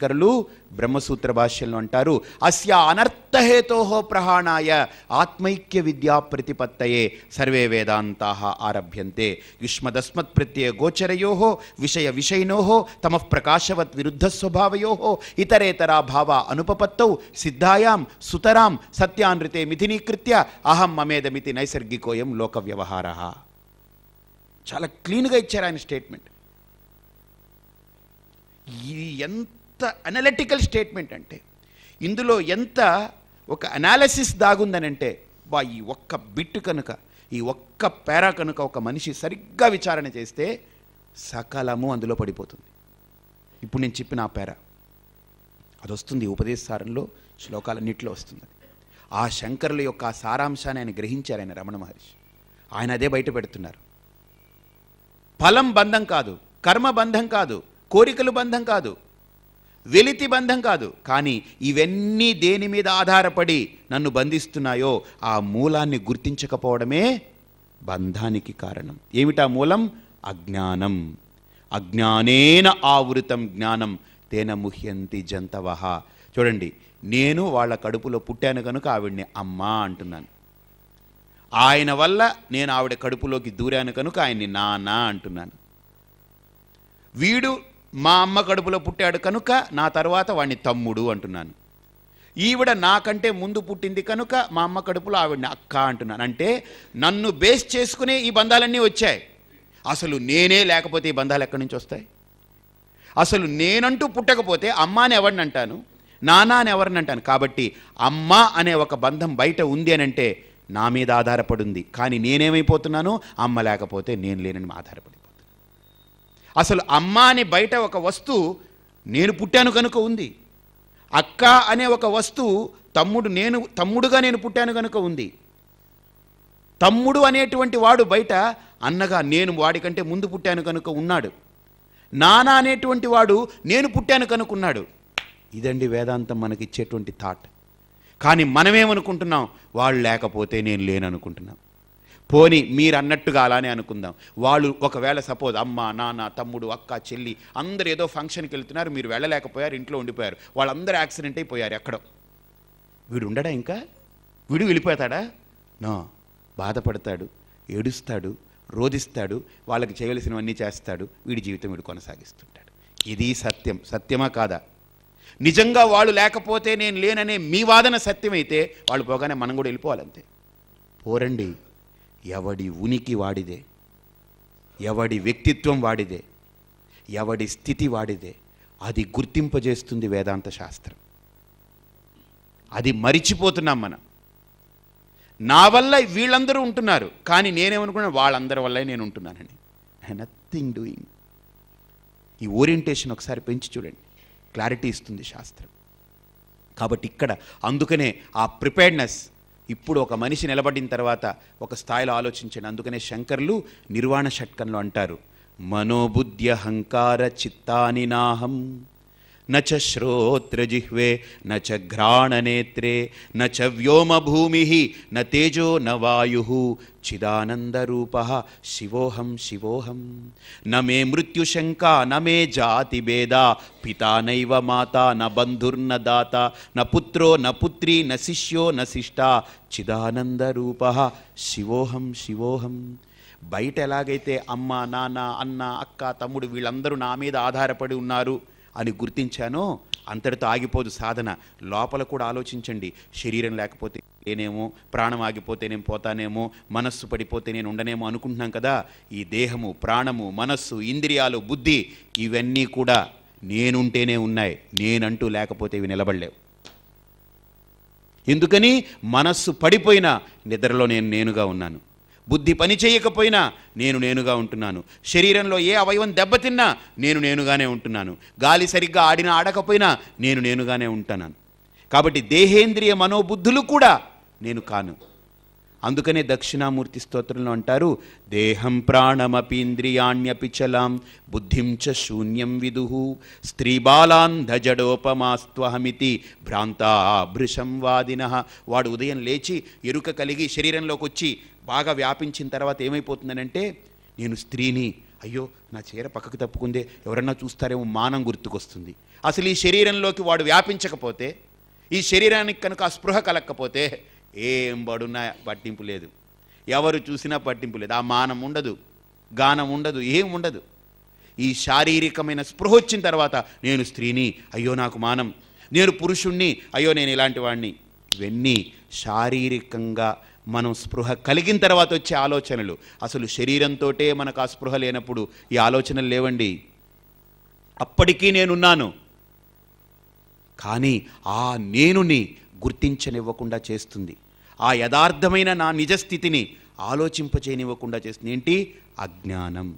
శంకరులు బ్రహ్మసూత్ర భాష్యంలో అంటారు అస్య అనర్థహేతోహో ప్రహాణాయ ఆత్మైక్య విద్యా ప్రతిపత్తయే సర్వే వేదాంతా ఆరభ్యంతే యుష్మదస్మత్ ప్రత్యయ గోచరయో విషయ విషయినో తమ ప్రకాశవత్ విరుద్ధ స్వభావయో ఇతరేతరా భావ అనుపపత్తౌ సిద్ధాయాం సుతరాం సత్యానృతే మిథినీకృత్య అహం మమేదమితి నైసర్గికోయం లోక వ్యవహార చాలా క్లీన్గా ఇచ్చారు ఆయన స్టేట్మెంట్ ఇది ఎంత ఎంత అనలిటికల్ స్టేట్మెంట్ అంటే ఇందులో ఎంత ఒక అనాలసిస్ అంటే బా ఈ ఒక్క బిట్టు కనుక ఈ ఒక్క పేరా కనుక ఒక మనిషి సరిగ్గా విచారణ చేస్తే సకలము అందులో పడిపోతుంది ఇప్పుడు నేను చెప్పిన ఆ పేర అది వస్తుంది ఉపదేశారంలో శ్లోకాలన్నింటిలో వస్తుంది ఆ శంకరుల యొక్క ఆ సారాంశాన్ని ఆయన గ్రహించారు ఆయన రమణ మహర్షి ఆయన అదే బయట పెడుతున్నారు ఫలం బంధం కాదు కర్మ బంధం కాదు కోరికలు బంధం కాదు వెలితి బంధం కాదు కానీ ఇవన్నీ దేని మీద ఆధారపడి నన్ను బంధిస్తున్నాయో ఆ మూలాన్ని గుర్తించకపోవడమే బంధానికి కారణం ఏమిటా మూలం అజ్ఞానం అజ్ఞానేన ఆవృతం జ్ఞానం తేన ముహ్యంతి జంతవహ చూడండి నేను వాళ్ళ కడుపులో పుట్టాను కనుక ఆవిడ్ని అమ్మా అంటున్నాను ఆయన వల్ల నేను ఆవిడ కడుపులోకి దూరాను కనుక ఆయన్ని నానా అంటున్నాను వీడు మా అమ్మ కడుపులో పుట్టాడు కనుక నా తర్వాత వాణ్ణి తమ్ముడు అంటున్నాను ఈవిడ నాకంటే ముందు పుట్టింది కనుక మా అమ్మ కడుపులో ఆవిడని అక్క అంటున్నాను అంటే నన్ను బేస్ చేసుకునే ఈ బంధాలన్నీ వచ్చాయి అసలు నేనే లేకపోతే ఈ బంధాలు ఎక్కడి నుంచి వస్తాయి అసలు నేనంటూ పుట్టకపోతే అమ్మ అని ఎవరిని అంటాను నానా అని ఎవరిని అంటాను కాబట్టి అమ్మ అనే ఒక బంధం బయట ఉంది అని అంటే నా మీద ఆధారపడి ఉంది కానీ నేనేమైపోతున్నాను అమ్మ లేకపోతే నేను లేనని ఆధారపడింది అసలు అమ్మ అని బయట ఒక వస్తువు నేను పుట్టాను కనుక ఉంది అక్క అనే ఒక వస్తువు తమ్ముడు నేను తమ్ముడుగా నేను పుట్టాను కనుక ఉంది తమ్ముడు అనేటువంటి వాడు బయట అన్నగా నేను వాడికంటే ముందు పుట్టాను కనుక ఉన్నాడు నానా అనేటువంటి వాడు నేను పుట్టాను కనుకున్నాడు ఇదండి వేదాంతం మనకి ఇచ్చేటువంటి థాట్ కానీ మనమేమనుకుంటున్నాం వాళ్ళు లేకపోతే నేను లేననుకుంటున్నాం పోని మీరు అన్నట్టుగా అలానే అనుకుందాం వాళ్ళు ఒకవేళ సపోజ్ అమ్మ నాన్న తమ్ముడు అక్క చెల్లి అందరు ఏదో ఫంక్షన్కి వెళ్తున్నారు మీరు వెళ్ళలేకపోయారు ఇంట్లో ఉండిపోయారు వాళ్ళందరూ యాక్సిడెంట్ అయిపోయారు ఎక్కడో వీడు ఉండడా ఇంకా వీడు వెళ్ళిపోతాడా నో బాధపడతాడు ఏడుస్తాడు రోధిస్తాడు వాళ్ళకి చేయవలసినవన్నీ చేస్తాడు వీడి జీవితం వీడు కొనసాగిస్తుంటాడు ఇది సత్యం సత్యమా కాదా నిజంగా వాళ్ళు లేకపోతే నేను లేననే మీ వాదన సత్యమైతే వాళ్ళు పోగానే మనం కూడా వెళ్ళిపోవాలంతే పోరండి ఎవడి ఉనికి వాడిదే ఎవడి వ్యక్తిత్వం వాడిదే ఎవడి స్థితి వాడిదే అది గుర్తింపజేస్తుంది వేదాంత శాస్త్రం అది మరిచిపోతున్నాం మనం నా వల్ల వీళ్ళందరూ ఉంటున్నారు కానీ నేనేమనుకున్నా వాళ్ళందరి వల్లే నేను ఉంటున్నానని నథింగ్ డూయింగ్ ఈ ఓరియంటేషన్ ఒకసారి పెంచి చూడండి క్లారిటీ ఇస్తుంది శాస్త్రం కాబట్టి ఇక్కడ అందుకనే ఆ ప్రిపేర్డ్నెస్ ఇప్పుడు ఒక మనిషి నిలబడిన తర్వాత ఒక స్థాయిలో ఆలోచించండి అందుకనే శంకర్లు నిర్వాణ షట్కంలో అంటారు మనోబుద్ధి అహంకార చిత్తాని నాహం నోత్రజిహ్వే శ్రోత్రజిహ్వే నచ ఘ్రాణనేత్రే నచ వ్యోమభూమి న తేజో న వాయు చిదానందరూప శివోహం శివోహం నమే మృత్యుశంకా నమే జాతి భేద పితా నైవ మాతా న బంధుర్న దాత న పుత్రో న పుత్రీ న శిష్యో న శిష్టా చిదానందరూప శివోహం శివోహం బయట ఎలాగైతే అమ్మ నాన్న అన్న అక్క తమ్ముడు వీళ్ళందరూ నా మీద ఆధారపడి ఉన్నారు అని గుర్తించానో అంతటితో ఆగిపోదు సాధన లోపల కూడా ఆలోచించండి శరీరం లేకపోతే నేనేమో ప్రాణం ఆగిపోతే నేను పోతానేమో మనస్సు పడిపోతే నేను ఉండనేమో అనుకుంటున్నాం కదా ఈ దేహము ప్రాణము మనస్సు ఇంద్రియాలు బుద్ధి ఇవన్నీ కూడా నేనుంటేనే ఉన్నాయి నేనంటూ లేకపోతే ఇవి నిలబడలేవు ఎందుకని మనస్సు పడిపోయినా నిద్రలో నేను నేనుగా ఉన్నాను బుద్ధి పని చేయకపోయినా నేను నేనుగా ఉంటున్నాను శరీరంలో ఏ అవయవం దెబ్బతిన్నా నేను నేనుగానే ఉంటున్నాను గాలి సరిగ్గా ఆడినా ఆడకపోయినా నేను నేనుగానే ఉంటున్నాను కాబట్టి దేహేంద్రియ మనోబుద్ధులు కూడా నేను కాను అందుకనే దక్షిణామూర్తి స్తోత్రంలో అంటారు దేహం ప్రాణమపీంద్రియాణ్యపిచలాం చ శూన్యం విదు స్త్రీ బాలాంధజడోపమాస్త్వహమితి భ్రాంతాభృశం వాదిన వాడు ఉదయం లేచి ఎరుక కలిగి శరీరంలోకి వచ్చి బాగా వ్యాపించిన తర్వాత అంటే నేను స్త్రీని అయ్యో నా చీర పక్కకు తప్పుకుందే ఎవరన్నా చూస్తారేమో మానం గుర్తుకొస్తుంది అసలు ఈ శరీరంలోకి వాడు వ్యాపించకపోతే ఈ శరీరానికి కనుక స్పృహ కలక్కపోతే ఏం బడున్నా పట్టింపు లేదు ఎవరు చూసినా పట్టింపు లేదు ఆ మానం ఉండదు గానం ఉండదు ఏం ఉండదు ఈ శారీరకమైన స్పృహ వచ్చిన తర్వాత నేను స్త్రీని అయ్యో నాకు మానం నేను పురుషుణ్ణి అయ్యో నేను ఇలాంటి వాడిని ఇవన్నీ శారీరకంగా మనం స్పృహ కలిగిన తర్వాత వచ్చే ఆలోచనలు అసలు శరీరంతో మనకు ఆ స్పృహ లేనప్పుడు ఈ ఆలోచనలు లేవండి అప్పటికీ నేనున్నాను కానీ ఆ నేనుని గుర్తించనివ్వకుండా చేస్తుంది ఆ యథార్థమైన నా నిజస్థితిని ఆలోచింపచేయనివ్వకుండా చేస్తుంది ఏంటి అజ్ఞానం